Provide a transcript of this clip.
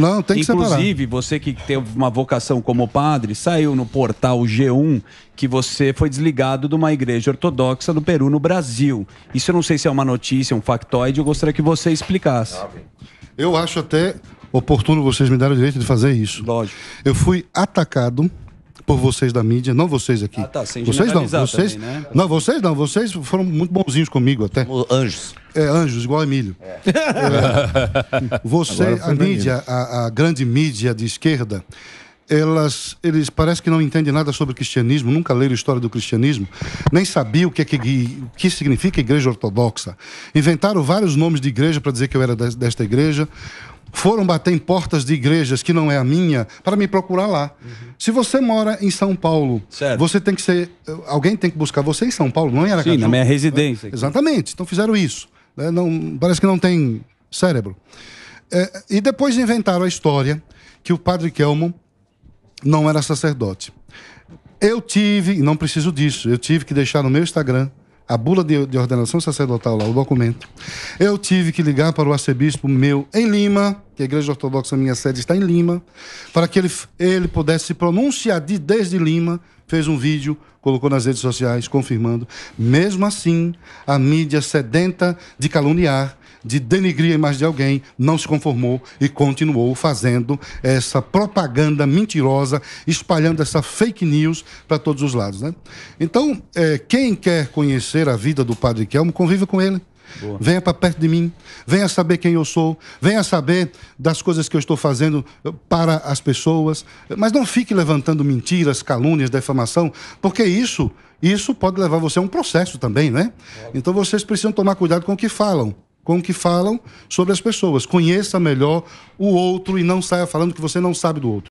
Não, tem que Inclusive, separar. você que teve uma vocação como padre, saiu no portal G1 que você foi desligado de uma igreja ortodoxa do Peru no Brasil. Isso eu não sei se é uma notícia, um factoide, eu gostaria que você explicasse. Eu acho até oportuno vocês me darem o direito de fazer isso. Lógico. Eu fui atacado por vocês da mídia, não vocês aqui. Ah, tá, sem vocês não, vocês também, né? não, vocês não, vocês foram muito bonzinhos comigo até. Anjos. É, anjos, igual a Emílio. É. É, você, a mídia, a, a, grande mídia de esquerda, elas, eles parece que não entendem nada sobre o cristianismo, nunca leram a história do cristianismo, nem sabiam o que, é que, o que significa igreja ortodoxa. Inventaram vários nomes de igreja para dizer que eu era desta igreja foram bater em portas de igrejas que não é a minha para me procurar lá. Uhum. Se você mora em São Paulo, certo. você tem que ser. Alguém tem que buscar você em São Paulo, não em Aracaju. Sim, na minha residência. Aqui. Exatamente. Então fizeram isso. Né? não, parece que não tem cérebro. É, e depois inventaram a história que o padre Kelmo não era sacerdote. Eu tive, não preciso disso, eu tive que deixar no meu Instagram a bula de, de ordenação sacerdotal lá, o documento. Eu tive que ligar para o arcebispo meu em Lima, que a Igreja Ortodoxa, minha sede, está em Lima, para que ele, ele pudesse se pronunciar de, desde Lima. Fez um vídeo, colocou nas redes sociais, confirmando. Mesmo assim, a mídia sedenta de caluniar de denigrir a imagem de alguém, não se conformou e continuou fazendo essa propaganda mentirosa, espalhando essa fake news para todos os lados. Né? Então, é, quem quer conhecer a vida do Padre Kelmo, conviva com ele. Boa. Venha para perto de mim, venha saber quem eu sou, venha saber das coisas que eu estou fazendo para as pessoas, mas não fique levantando mentiras, calúnias, defamação, porque isso, isso pode levar você a um processo também, né? Então vocês precisam tomar cuidado com o que falam com o que falam sobre as pessoas. Conheça melhor o outro e não saia falando que você não sabe do outro.